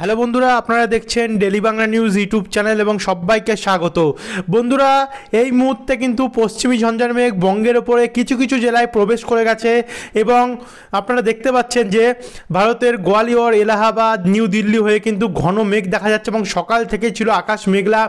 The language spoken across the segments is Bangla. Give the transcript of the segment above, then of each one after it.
হ্যালো বন্ধুরা আপনারা দেখছেন daily Bangla news YouTube channel এবং সবাইকে স্বাগত বন্ধুরা এই মুহূর্তে কিন্তু পশ্চিমী ঝঞ্ঝার মেঘ বঙ্গের ওপরে কিছু কিছু জেলায় প্রবেশ করে গেছে এবং আপনারা দেখতে পাচ্ছেন যে ভারতের গোয়ালিয়র এলাহাবাদ নিউ দিল্লি হয়ে কিন্তু ঘন মেঘ দেখা যাচ্ছে এবং সকাল থেকে ছিল আকাশ মেঘলা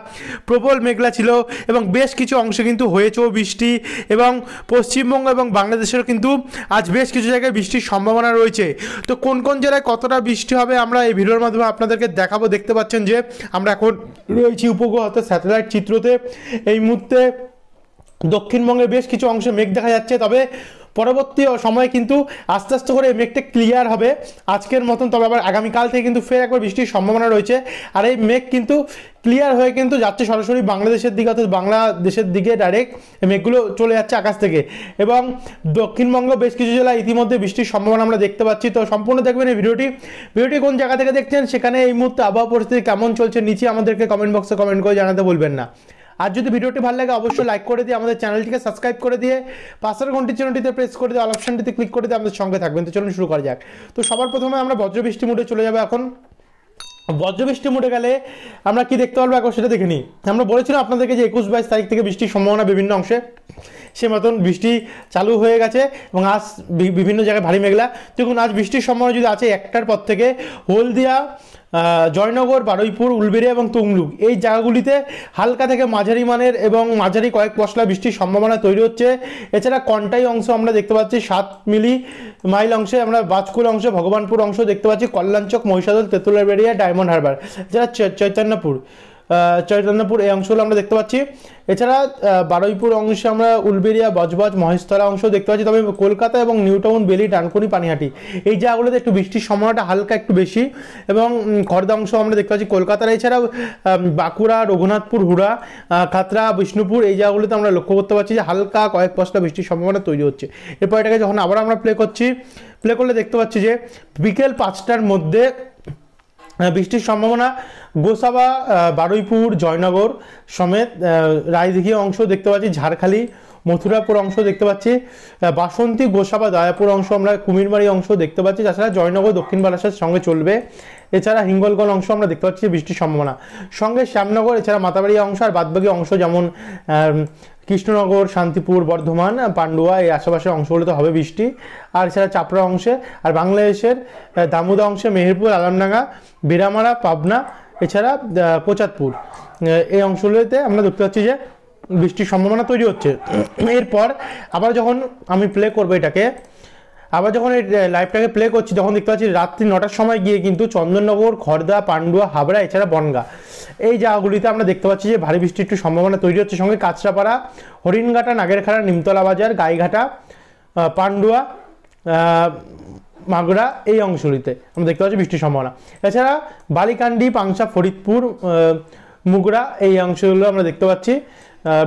প্রবল মেঘলা ছিল এবং বেশ কিছু অংশে কিন্তু হয়েছেও বৃষ্টি এবং পশ্চিমবঙ্গ এবং বাংলাদেশেরও কিন্তু আজ বেশ কিছু জায়গায় বৃষ্টির সম্ভাবনা রয়েছে তো কোন কোন জেলায় কতটা বৃষ্টি হবে আমরা এই ভিডিওর মাধ্যমে আপনাদেরকে দেখাবো দেখতে পাচ্ছেন যে আমরা এখন রয়েছি উপগ্রহ স্যাটেলাইট চিত্রতে এই মুহূর্তে দক্ষিণবঙ্গে বেশ কিছু অংশে মেঘ দেখা যাচ্ছে তবে পরবর্তী সময় কিন্তু আস্তে আস্তে করে মেঘটা ক্লিয়ার হবে আজকের মতন তবে আবার আগামীকাল থেকে কিন্তু ফের একবার বৃষ্টির সম্ভাবনা রয়েছে আর এই মেঘ কিন্তু ক্লিয়ার হয়ে কিন্তু যাচ্ছে সরাসরি বাংলাদেশের দিকে অর্থাৎ বাংলাদেশের দিকে ডাইরেক্ট মেঘগুলো চলে যাচ্ছে আকাশ থেকে এবং দক্ষিণবঙ্গ বেশ কিছু জেলায় ইতিমধ্যে বৃষ্টির সম্ভাবনা আমরা দেখতে পাচ্ছি তো সম্পূর্ণ দেখবেন এই ভিডিওটি ভিডিওটি কোন জায়গা থেকে দেখছেন সেখানে এই মুহূর্তে আবহাওয়া পরিস্থিতি কেমন চলছে নিচে আমাদেরকে কমেন্ট বক্সে কমেন্ট করে জানাতে বলবেন না আর যদি ভিডিওটি ভালো লাগে অবশ্যই লাইক করে দিয়ে আমাদের চ্যানেলটিকে সাবস্ক্রাইব করে দিয়ে পাশের ঘন্টি চ্যানেলটিতে প্রেস করে দিয়ে অপশনটিতে ক্লিক করে দিয়ে আমাদের সঙ্গে থাকবেন তো চলুন শুরু করা যাক তো সবার প্রথমে আমরা বজ্রবৃষ্টি মুডে চলে যাবো এখন বজ্রবৃষ্টি মুটে গেলে আমরা কি দেখতে পারবো একবার সেটা দেখে নিই আমরা বলেছিলাম আপনাদেরকে যে একুশ বাইশ তারিখ থেকে বৃষ্টির সম্ভাবনা বিভিন্ন অংশে সে মতন বৃষ্টি চালু হয়ে গেছে এবং আজ বিভিন্ন জায়গায় ভারী মেঘলা দেখুন আজ বৃষ্টির সম্ভাবনা যদি আছে একটার পর থেকে হলদিয়া জয়নগর বারুইপুর উলবেড়িয়া এবং তুমলুক এই জায়গাগুলিতে হালকা থেকে মাঝারি মানের এবং মাঝারি কয়েক পশলা বৃষ্টির সম্ভাবনা তৈরি হচ্ছে এছাড়া কন্টাই অংশ আমরা দেখতে পাচ্ছি সাত মিলি মাইল অংশে আমরা বাজকুল অংশে ভগবানপুর অংশ দেখতে পাচ্ছি কল্যাণচক মহিষাদল তেঁতুলাবেড়িয়া বেড়িয়া ডায়মন্ড হারবার যেটা চৈতন্যপুর চৈতন্যপুর এই অংশগুলো আমরা দেখতে পাচ্ছি এছাড়া বারুইপুর অংশে আমরা উলবেরিয়া বজবজ মহেশতলা অংশ দেখতে পাচ্ছি তবে কলকাতা এবং নিউটাউন বেলি ডানকুনি পানিহাটি এই জায়গাগুলোতে একটু বৃষ্টির সম্ভাবনাটা হালকা একটু বেশি এবং খর্দা অংশ আমরা দেখতে পাচ্ছি কলকাতার এছাড়াও বাঁকুড়া রঘুনাথপুর হুড়া খাতরা বিষ্ণুপুর এই জায়গাগুলোতে আমরা লক্ষ্য করতে পারছি যে হালকা কয়েক পশলা বৃষ্টির সম্ভাবনা তৈরি হচ্ছে এরপর এটাকে যখন আবার আমরা প্লে করছি প্লে করলে দেখতে পাচ্ছি যে বিকেল পাঁচটার মধ্যে বৃষ্টির সম্ভাবনা গোসাবা বারুইপুর জয়নগর সমেত রায়দিঘি অংশ দেখতে পাচ্ছি ঝাড়খালি মথুরাপুর অংশ দেখতে পাচ্ছি বাসন্তী গোসাবা দয়াপুর অংশ আমরা কুমিরমারি অংশ দেখতে পাচ্ছি তাছাড়া জয়নগর দক্ষিণ বালাসের সঙ্গে চলবে এছাড়া হিঙ্গলগঞ্জ অংশ আমরা দেখতে পাচ্ছি বৃষ্টির সম্ভাবনা সঙ্গে শ্যামনগর এছাড়া মাতাবাড়ি অংশ আর বাদবাকি অংশ যেমন কৃষ্ণনগর শান্তিপুর বর্ধমান পান্ডুয়া এই আশেপাশের অংশগুলিতে হবে বৃষ্টি আর এছাড়া চাপড়া অংশে আর বাংলাদেশের দামুদা অংশে মেহেরপুর আলামডাঙ্গা বিরামারা পাবনা এছাড়া কোচাতপুর এই অংশগুলোতে আমরা দেখতে পাচ্ছি যে বৃষ্টির সম্ভাবনা তৈরি হচ্ছে এরপর আবার যখন আমি প্লে করবো এটাকে আবার যখন এই লাইভটাকে প্লে করছি তখন দেখতে পাচ্ছি রাত্রি নটার সময় গিয়ে কিন্তু চন্দননগর খর্দা পান্ডুয়া হাবড়া এছাড়া বনগা এই জায়গাগুলিতে আমরা দেখতে পাচ্ছি যে ভারী বৃষ্টির একটু সম্ভাবনা তৈরি হচ্ছে সঙ্গে কাঁচরাপাড়া হরিণঘাটা নাগেরখাড়া নিমতলা বাজার গাইঘাটা পান্ডুয়া মাগুরা এই অংশগুলিতে আমরা দেখতে পাচ্ছি বৃষ্টির সম্ভাবনা এছাড়া বালিকান্ডি পাংশা ফরিদপুর মুগরা এই অংশগুলো আমরা দেখতে পাচ্ছি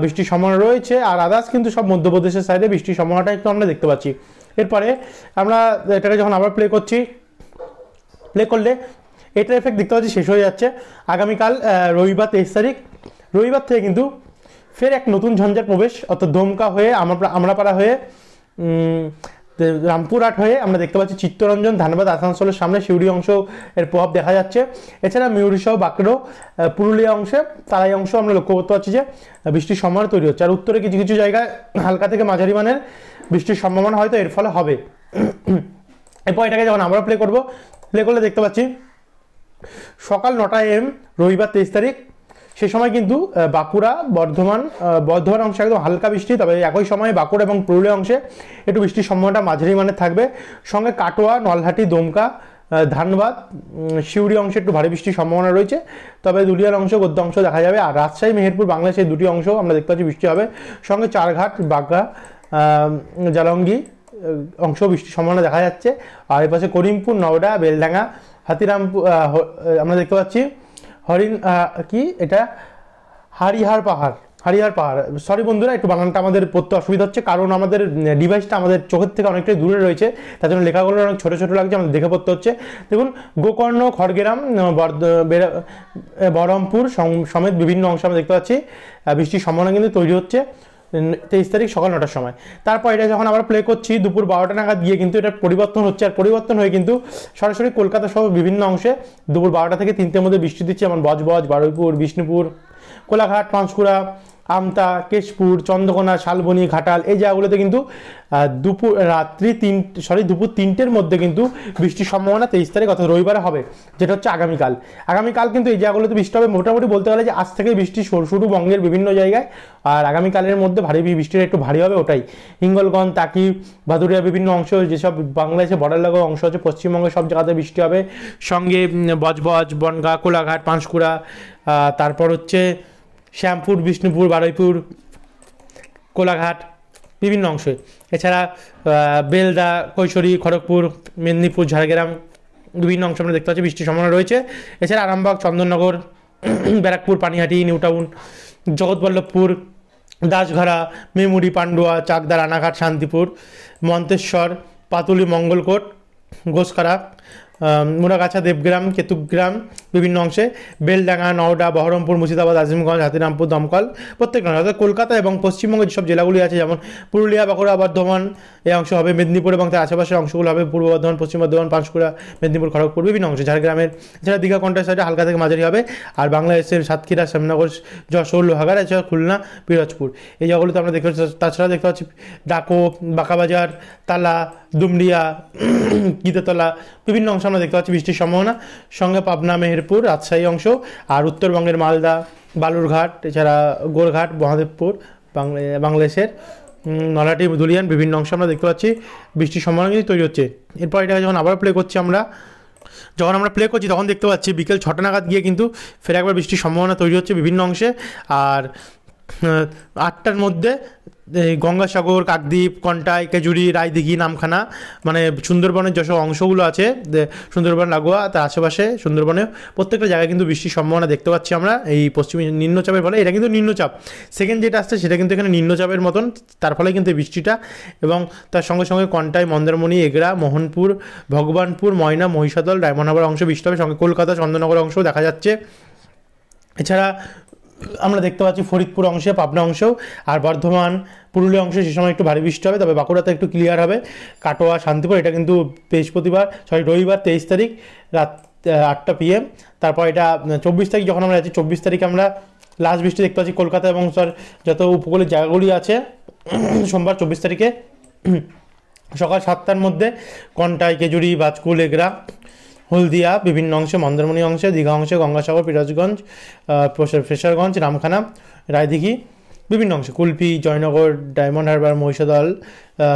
বৃষ্টির সম্ভাবনা রয়েছে আর আদার্স কিন্তু সব মধ্যপ্রদেশের সাইডে বৃষ্টির সম্ভাবনাটা একটু আমরা দেখতে পাচ্ছি এরপরে আমরা এটাকে যখন আবার প্লে করছি প্লে করলে এটার এফেক্ট দেখতে পাচ্ছি শেষ হয়ে যাচ্ছে আগামীকাল রবিবার তেইশ তারিখ রবিবার থেকে কিন্তু ফের এক নতুন ঝঞ্ঝার প্রবেশ অর্থাৎ দমকা হয়ে আমরা আমরাপাড়া হয়ে রামপুরহাট হয়ে আমরা দেখতে পাচ্ছি চিত্তরঞ্জন ধানবাদ আসানসোলের সামনে শিউরি অংশ এর প্রভাব দেখা যাচ্ছে এছাড়া মিউরিসহ বাঁকড়ো পুরুলিয়া অংশে তারাই অংশ আমরা লক্ষ্য করতে পারছি যে বৃষ্টির সময় তৈরি হচ্ছে আর উত্তরে কিছু কিছু জায়গায় হালকা থেকে মাঝারি মানের বৃষ্টির সম্ভাবনা হয়তো এর ফলে হবে এরপর এটাকে যখন আমরা প্লে করব প্লে করলে দেখতে পাচ্ছি সকাল নটা এম রবিবার তেইশ তারিখ সে সময় কিন্তু বাঁকুড়া বর্ধমান বর্ধমান অংশে একদম হালকা বৃষ্টি তবে একই সময়ে বাঁকুড়া এবং পুরুলিয়া অংশে একটু বৃষ্টির সম্ভাবনাটা মাঝারি মানের থাকবে সঙ্গে কাটোয়া নলহাটি দমকা ধানবাদ শিউরি অংশে একটু ভারী বৃষ্টির সম্ভাবনা রয়েছে তবে দুলিয়ার অংশ গদ্য অংশ দেখা যাবে আর রাজশাহী মেহেরপুর বাংলাদেশের দুটি অংশ আমরা দেখতে পাচ্ছি বৃষ্টি হবে সঙ্গে চারঘাট বাগড়া জালঙ্গি অংশ বৃষ্টির সম্ভাবনা দেখা যাচ্ছে আর এর পাশে করিমপুর নওডা বেলডাঙ্গা হাতিরামপুর আমরা দেখতে পাচ্ছি হরিণ কি এটা হারিহার পাহাড় হারিয়ার পাহাড় সরি বন্ধুরা একটু বানানটা আমাদের পড়তে অসুবিধা হচ্ছে কারণ আমাদের ডিভাইসটা আমাদের চোখের থেকে অনেকটাই দূরে রয়েছে তার জন্য লেখাগুলো অনেক ছোটো ছোটো লাগছে আমাদের দেখে পড়তে হচ্ছে দেখুন গোকর্ণ খড়গেরাম বরহমপুর সমেত বিভিন্ন অংশ আমরা দেখতে পাচ্ছি বৃষ্টির সম্ভাবনা কিন্তু তৈরি হচ্ছে তেইশ তারিখ সকাল নটার সময় তারপর এটা যখন আমরা প্লে করছি দুপুর বারোটা নাগাদ গিয়ে কিন্তু এটা পরিবর্তন হচ্ছে আর পরিবর্তন হয়ে কিন্তু সরাসরি কলকাতা সহ বিভিন্ন অংশে দুপুর বারোটা থেকে তিনটের মধ্যে বৃষ্টি দিচ্ছে যেমন বজবজ বারুইপুর বিষ্ণুপুর কোলাঘাট পাঁশকুড়া আমতা কেশপুর চন্দ্রকোনা শালবনি ঘাটাল এই জায়গাগুলোতে কিন্তু দুপুর রাত্রি তিন সরি দুপুর তিনটের মধ্যে কিন্তু বৃষ্টির সম্ভাবনা তেইশ তারিখ অর্থাৎ রবিবারে হবে যেটা হচ্ছে আগামীকাল আগামীকাল কিন্তু এই জায়গাগুলোতে বৃষ্টি হবে মোটামুটি বলতে গেলে যে আজ থেকে বৃষ্টি শুরু বঙ্গের বিভিন্ন জায়গায় আর আগামীকালের মধ্যে ভারী বৃষ্টিটা একটু ভারী হবে ওটাই হিঙ্গলগঞ্জ তাকি ভাদুরিয়া বিভিন্ন অংশ যেসব বাংলাদেশে বর্ডার লাগা অংশ আছে পশ্চিমবঙ্গের সব জায়গাতে বৃষ্টি হবে সঙ্গে বজবজ বনগা কোলাঘাট পাঁশকুড়া তারপর হচ্ছে শ্যামপুর বিষ্ণুপুর বারুইপুর কোলাঘাট বিভিন্ন অংশে এছাড়া বেলদা কৈশোরী খড়গপুর মেদিনীপুর ঝাড়গ্রাম বিভিন্ন অংশ আমরা দেখতে পাচ্ছি বৃষ্টির সম্ভাবনা রয়েছে এছাড়া আরামবাগ চন্দননগর ব্যারাকপুর পানিহাটি নিউটাউন জগৎবল্লভপুর দাসঘরা মেমুরি পান্ডুয়া চাকদা রানাঘাট শান্তিপুর মন্তেশ্বর পাতুলি মঙ্গলকোট গোসকারা মুড়াগাছা দেবগ্রাম কেতুগ্রাম বিভিন্ন অংশে বেলডাঙ্গা নওডা বহরমপুর মুর্শিদাবাদ আজিমগঞ্জ হাতিরামপুর দমকল প্রত্যেক অর্থাৎ কলকাতা এবং পশ্চিমবঙ্গের যেসব জেলাগুলি আছে যেমন পুরুলিয়া বাঁকুড়া বর্ধমান এই অংশ হবে মেদিনীপুর এবং তার আশেপাশের অংশগুলো হবে পূর্ব বর্ধমান পশ্চিম বর্ধমান পাঁশকুড়া মেদিনীপুর খড়গপুর বিভিন্ন অংশ ঝাড়গ্রামের এছাড়া দীঘা কন্টার সাইডে হালকা থেকে মাঝারি হবে আর বাংলাদেশের সাতক্ষীরা শ্যামনগর যশোর লোহাগার এছাড়া খুলনা পিরাজপুর এই জায়গাগুলোতে আমরা দেখতে পাচ্ছি তাছাড়া দেখতে পাচ্ছি ডাকো বাঁকাবাজার তালা দুমড়িয়া গীতাতলা বিভিন্ন অংশ এখানেও দেখতে পাচ্ছি বৃষ্টির সম্ভাবনা সঙ্গে পাবনা মেহেরপুর রাজশাহী অংশ আর উত্তরবঙ্গের মালদা বালুরঘাট এছাড়া গোলঘাট মহাদেবপুর বাংলাদেশের নলাটি দুলিয়ান বিভিন্ন অংশ আমরা দেখতে পাচ্ছি বৃষ্টির সম্ভাবনা কিন্তু তৈরি হচ্ছে এরপর এটাকে যখন আবার প্লে করছি আমরা যখন আমরা প্লে করছি তখন দেখতে পাচ্ছি বিকেল ছটা নাগাদ গিয়ে কিন্তু ফের একবার বৃষ্টির সম্ভাবনা তৈরি হচ্ছে বিভিন্ন অংশে আর আটটার মধ্যে গঙ্গাসাগর কাকদ্বীপ কন্টাই কেজুরি রায়দিঘি নামখানা মানে সুন্দরবনের যেসব অংশগুলো আছে সুন্দরবন লাগোয়া তার আশেপাশে সুন্দরবনে প্রত্যেকটা জায়গায় কিন্তু বৃষ্টির সম্ভাবনা দেখতে পাচ্ছি আমরা এই পশ্চিমী নিম্নচাপের ফলে এটা কিন্তু নিম্নচাপ সেকেন্ড যেটা আসছে সেটা কিন্তু এখানে নিম্নচাপের মতন তার ফলে কিন্তু বৃষ্টিটা এবং তার সঙ্গে সঙ্গে কন্টাই মন্দারমণি এগরা মোহনপুর ভগবানপুর ময়না মহিষাদল রায়মনগর অংশ বৃষ্টি হবে সঙ্গে কলকাতা চন্দননগর অংশও দেখা যাচ্ছে এছাড়া আমরা দেখতে পাচ্ছি ফরিদপুর অংশে পাবনা অংশেও আর বর্ধমান পুরুলিয়া অংশে সে সময় একটু ভারী বৃষ্টি হবে তবে বাঁকুড়াতে একটু ক্লিয়ার হবে কাটোয়া শান্তিপুর এটা কিন্তু বৃহস্পতিবার সরি রবিবার তেইশ তারিখ রাত আটটা পিএম তারপর এটা চব্বিশ তারিখ যখন আমরা আছি চব্বিশ তারিখ আমরা লাস্ট বৃষ্টি দেখতে পাচ্ছি কলকাতা এবং স্যার যত উপকূলের জায়গাগুলি আছে সোমবার চব্বিশ তারিখে সকাল সাতটার মধ্যে কন্টাই কেজুরি বাজকুল এগরা হলদিয়া বিভিন্ন অংশে মন্দারমণি অংশে দীঘা অংশে গঙ্গাসাগর পিরাজগঞ্জ ফ্রেশারগঞ্জ রামখানা রায়দিঘি বিভিন্ন অংশে কুলপি জয়নগর ডায়মন্ড হারবার মহিষাদল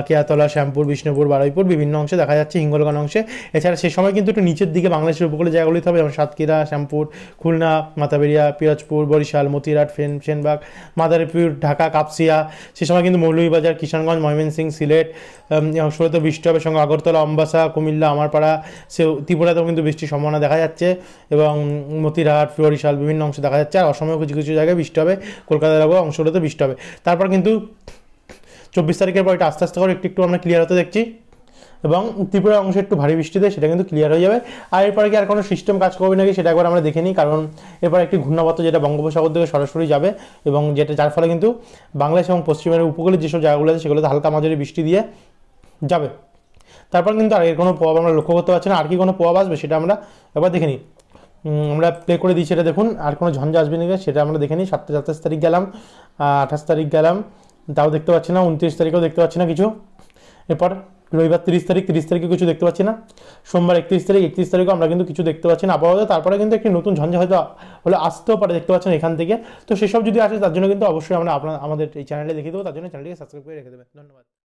কেয়াতলা শ্যামপুর বিষ্ণুপুর বারুইপুর বিভিন্ন অংশে দেখা যাচ্ছে হিঙ্গলগান অংশে এছাড়া সে সময় কিন্তু একটু নিচের দিকে বাংলাদেশের উপকূলে জায়গাগুলিতে হবে যেমন সাতক্ষীরা শ্যামপুর খুলনা মাতাবেরিয়া পিরাজপুর বরিশাল মতিরাট ফেন সেনবাগ মাদারীপুর ঢাকা কাপসিয়া সে সময় কিন্তু মৌলভীবাজার কিষানগঞ্জ ময়মনসিং সিলেট অংশগুলোতে বৃষ্টি হবে সঙ্গে আগরতলা অম্বাসা কুমিল্লা আমারপাড়া সে ত্রিপুরাতেও কিন্তু বৃষ্টির সম্ভাবনা দেখা যাচ্ছে এবং মতিরাট বরিশাল বিভিন্ন অংশে দেখা যাচ্ছে আর অসমেও কিছু কিছু জায়গায় বৃষ্টি হবে কলকাতার অংশগুলোতে বৃষ্টি হবে তারপর কিন্তু চব্বিশ তারিখের পর এটা আস্তে আস্তে করে একটু একটু আমরা ক্লিয়ার হতে দেখছি এবং ত্রিপুরা অংশে একটু ভারী বৃষ্টিতে সেটা কিন্তু ক্লিয়ার হয়ে যাবে আর এরপরে কি আর কোনো সিস্টেম কাজ করবে নাকি সেটা একবার আমরা দেখে নিই কারণ এরপর একটি ঘূর্ণাবর্ত যেটা বঙ্গোপসাগর থেকে সরাসরি যাবে এবং যেটা যার ফলে কিন্তু বাংলাদেশ এবং পশ্চিমের উপকূলে যেসব জায়গাগুলো আছে সেগুলোতে হালকা মাঝারি বৃষ্টি দিয়ে যাবে তারপর কিন্তু আর এর কোনো প্রভাব আমরা লক্ষ্য করতে পারছি না আর কি কোনো প্রভাব আসবে সেটা আমরা একবার দেখে নিই আমরা প্লে করে দিই সেটা দেখুন আর কোনো ঝঞ্ঝা আসবে নাকি সেটা আমরা দেখে নিই সাতাশ তারিখ গেলাম আঠাশ তারিখ গেলাম তাও দেখতে পাচ্ছি না উনত্রিশ তারিখেও দেখতে পাচ্ছি না কিছু এরপর রবিবার তিরিশ তারিখ তিরিশ তারিখে কিছু দেখতে পাচ্ছি না সোমবার একত্রিশ তারিখ একত্রিশ তারিখও আমরা কিন্তু কিছু দেখতে পাচ্ছি না আপাতত তারপরে কিন্তু একটি নতুন ঝঞ্ঝা হয়তো হলে আসতেও পারে দেখতে পাচ্ছেন এখান থেকে তো সেসব যদি আসে তার জন্য কিন্তু অবশ্যই আমরা আপনার আমাদের এই চ্যানেলে দেখিয়ে দেবো তার জন্য চ্যানেলটিকে সাবস্ক্রাইব করে রেখে দেবেন ধন্যবাদ